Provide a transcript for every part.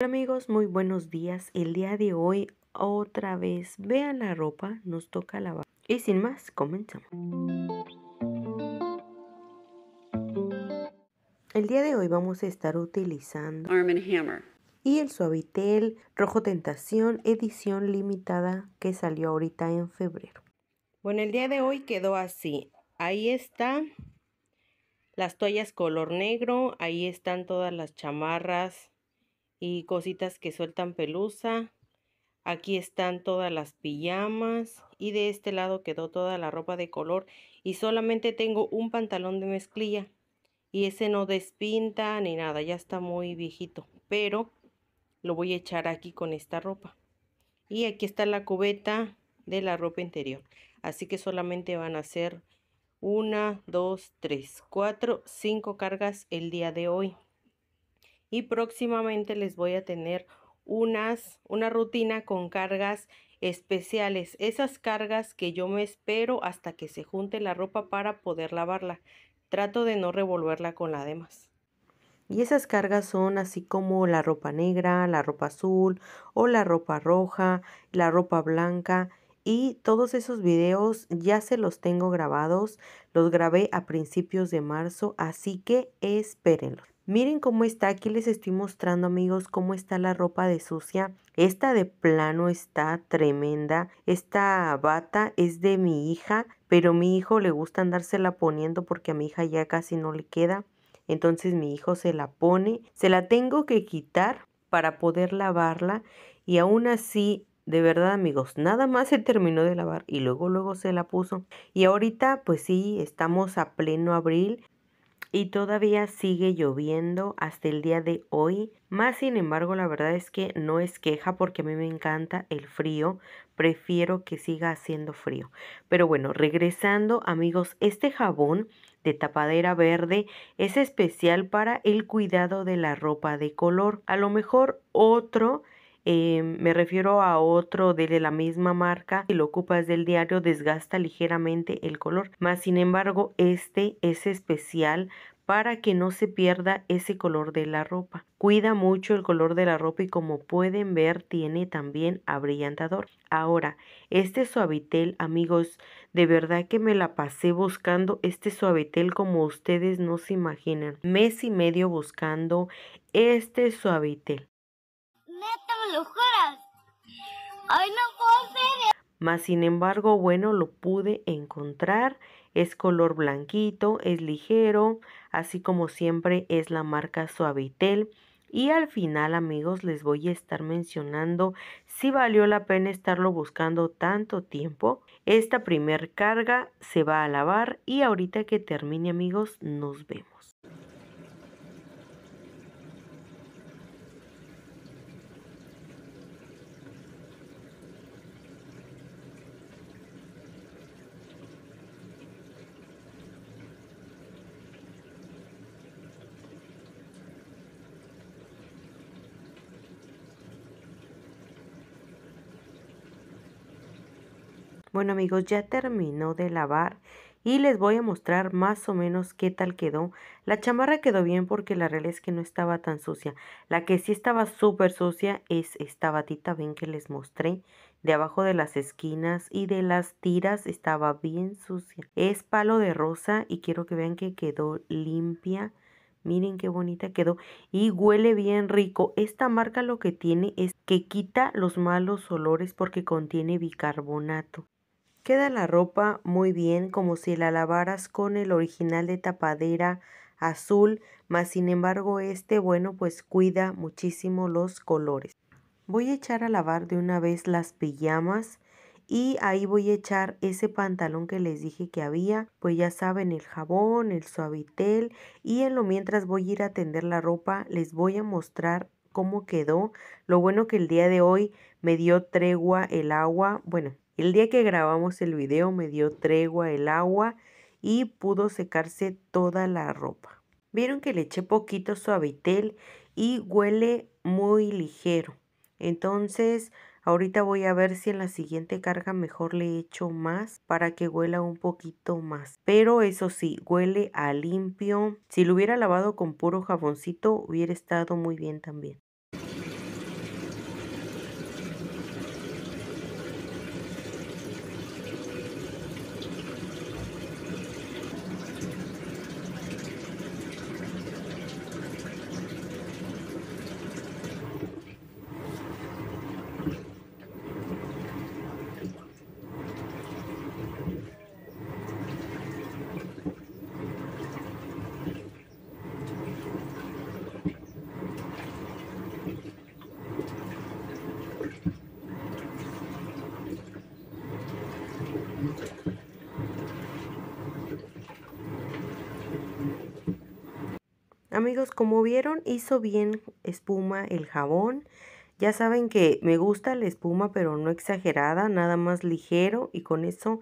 Hola amigos, muy buenos días. El día de hoy otra vez vean la ropa, nos toca lavar. Y sin más, comenzamos. El día de hoy vamos a estar utilizando Arm Hammer y el suavitel Rojo Tentación edición limitada que salió ahorita en febrero. Bueno, el día de hoy quedó así. Ahí está las toallas color negro, ahí están todas las chamarras y cositas que sueltan pelusa. Aquí están todas las pijamas y de este lado quedó toda la ropa de color y solamente tengo un pantalón de mezclilla y ese no despinta ni nada, ya está muy viejito, pero lo voy a echar aquí con esta ropa. Y aquí está la cubeta de la ropa interior, así que solamente van a ser una, dos, tres, cuatro, cinco cargas el día de hoy y próximamente les voy a tener unas, una rutina con cargas especiales, esas cargas que yo me espero hasta que se junte la ropa para poder lavarla. Trato de no revolverla con la demás. Y esas cargas son así como la ropa negra, la ropa azul o la ropa roja, la ropa blanca y todos esos videos ya se los tengo grabados, los grabé a principios de marzo, así que espérenlos. Miren cómo está, aquí les estoy mostrando amigos cómo está la ropa de sucia. Esta de plano está tremenda. Esta bata es de mi hija, pero a mi hijo le gusta andársela poniendo porque a mi hija ya casi no le queda. Entonces mi hijo se la pone, se la tengo que quitar para poder lavarla y aún así de verdad amigos, nada más se terminó de lavar y luego luego se la puso. Y ahorita pues sí, estamos a pleno abril, y todavía sigue lloviendo hasta el día de hoy. Más sin embargo, la verdad es que no es queja porque a mí me encanta el frío, prefiero que siga haciendo frío. Pero bueno, regresando amigos, este jabón de tapadera verde es especial para el cuidado de la ropa de color. A lo mejor otro eh, me refiero a otro de la misma marca, si lo ocupas del diario desgasta ligeramente el color, más sin embargo este es especial para que no se pierda ese color de la ropa. Cuida mucho el color de la ropa y como pueden ver tiene también abrillantador. Ahora, este suavitel amigos, de verdad que me la pasé buscando este suavitel como ustedes no se imaginan. Mes y medio buscando este suavitel. Más Mas sin embargo, bueno, lo pude encontrar. Es color blanquito, es ligero, así como siempre es la marca Suavitel. Y al final amigos les voy a estar mencionando si valió la pena estarlo buscando tanto tiempo. Esta primer carga se va a lavar y ahorita que termine amigos nos vemos. Bueno amigos, ya terminó de lavar y les voy a mostrar más o menos qué tal quedó. La chamarra quedó bien porque la realidad es que no estaba tan sucia. La que sí estaba súper sucia es esta batita, ven que les mostré. De abajo de las esquinas y de las tiras estaba bien sucia. Es palo de rosa y quiero que vean que quedó limpia. Miren qué bonita quedó y huele bien rico. Esta marca lo que tiene es que quita los malos olores porque contiene bicarbonato. Queda la ropa muy bien como si la lavaras con el original de tapadera azul, más sin embargo este bueno pues cuida muchísimo los colores. Voy a echar a lavar de una vez las pijamas y ahí voy a echar ese pantalón que les dije que había, pues ya saben el jabón, el suavitel y en lo mientras voy a ir a tender la ropa les voy a mostrar cómo quedó. Lo bueno que el día de hoy me dio tregua el agua, bueno el día que grabamos el video me dio tregua el agua y pudo secarse toda la ropa. Vieron que le eché poquito suavitel y huele muy ligero. Entonces ahorita voy a ver si en la siguiente carga mejor le echo más para que huela un poquito más. Pero eso sí, huele a limpio. Si lo hubiera lavado con puro jaboncito hubiera estado muy bien también. Amigos, como vieron, hizo bien espuma el jabón. Ya saben que me gusta la espuma, pero no exagerada, nada más ligero y con eso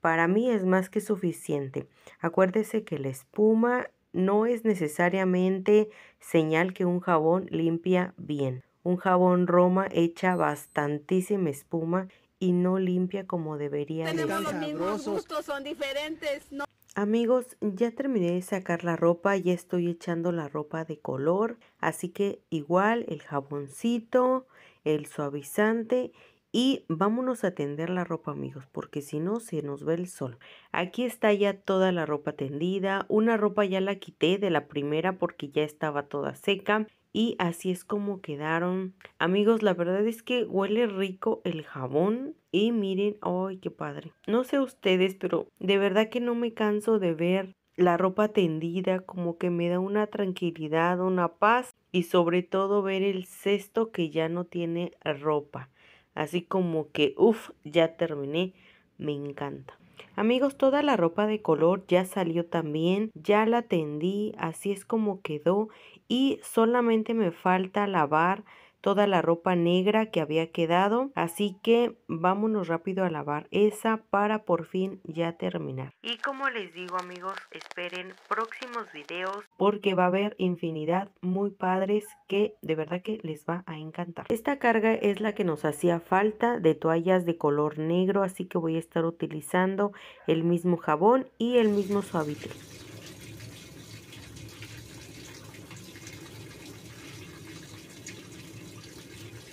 para mí es más que suficiente. Acuérdese que la espuma no es necesariamente señal que un jabón limpia bien. Un jabón Roma echa bastantísima espuma y no limpia como debería. Tenemos los mismos gustos, son diferentes. ¿no? Amigos, ya terminé de sacar la ropa, ya estoy echando la ropa de color, así que igual el jaboncito, el suavizante y vámonos a tender la ropa amigos porque si no se nos ve el sol. Aquí está ya toda la ropa tendida, una ropa ya la quité de la primera porque ya estaba toda seca y así es como quedaron. Amigos, la verdad es que huele rico el jabón. Y miren, ¡ay, qué padre! No sé ustedes, pero de verdad que no me canso de ver la ropa tendida, como que me da una tranquilidad, una paz. Y sobre todo ver el cesto que ya no tiene ropa. Así como que, uff, ya terminé. Me encanta. Amigos, toda la ropa de color ya salió también, ya la tendí, así es como quedó y solamente me falta lavar toda la ropa negra que había quedado. Así que vámonos rápido a lavar esa para por fin ya terminar. Y como les digo amigos, esperen próximos videos porque va a haber infinidad muy padres que de verdad que les va a encantar. Esta carga es la que nos hacía falta de toallas de color negro, así que voy a estar utilizando el mismo jabón y el mismo suavitel.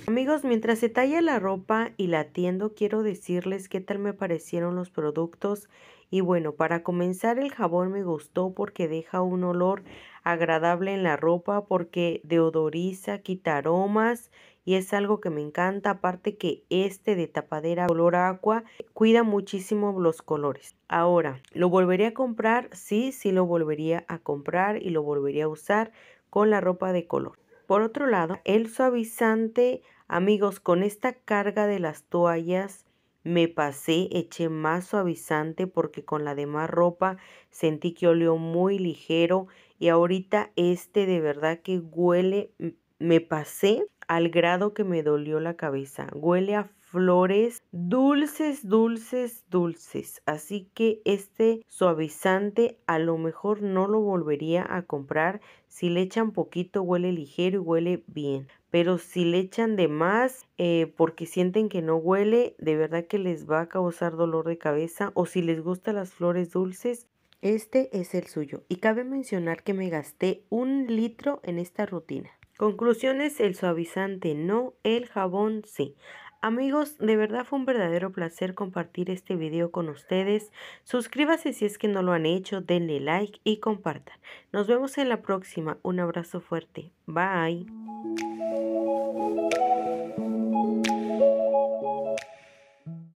Amigos, mientras se talla la ropa y la atiendo, quiero decirles qué tal me parecieron los productos. Y bueno, para comenzar el jabón me gustó porque deja un olor agradable en la ropa, porque deodoriza, quita aromas y es algo que me encanta, aparte que este de tapadera color agua cuida muchísimo los colores. Ahora, ¿lo volvería a comprar? Sí, sí lo volvería a comprar y lo volvería a usar con la ropa de color. Por otro lado, el suavizante Amigos, con esta carga de las toallas me pasé, eché más suavizante porque con la demás ropa sentí que olió muy ligero y ahorita este de verdad que huele, me pasé al grado que me dolió la cabeza. Huele a flores dulces, dulces, dulces. Así que este suavizante a lo mejor no lo volvería a comprar. Si le echan poquito, huele ligero y huele bien pero si le echan de más eh, porque sienten que no huele, de verdad que les va a causar dolor de cabeza o si les gustan las flores dulces, este es el suyo. Y cabe mencionar que me gasté un litro en esta rutina. Conclusiones, el suavizante no, el jabón sí. Amigos, de verdad fue un verdadero placer compartir este video con ustedes. Suscríbase si es que no lo han hecho, denle like y compartan. Nos vemos en la próxima. Un abrazo fuerte. Bye. Música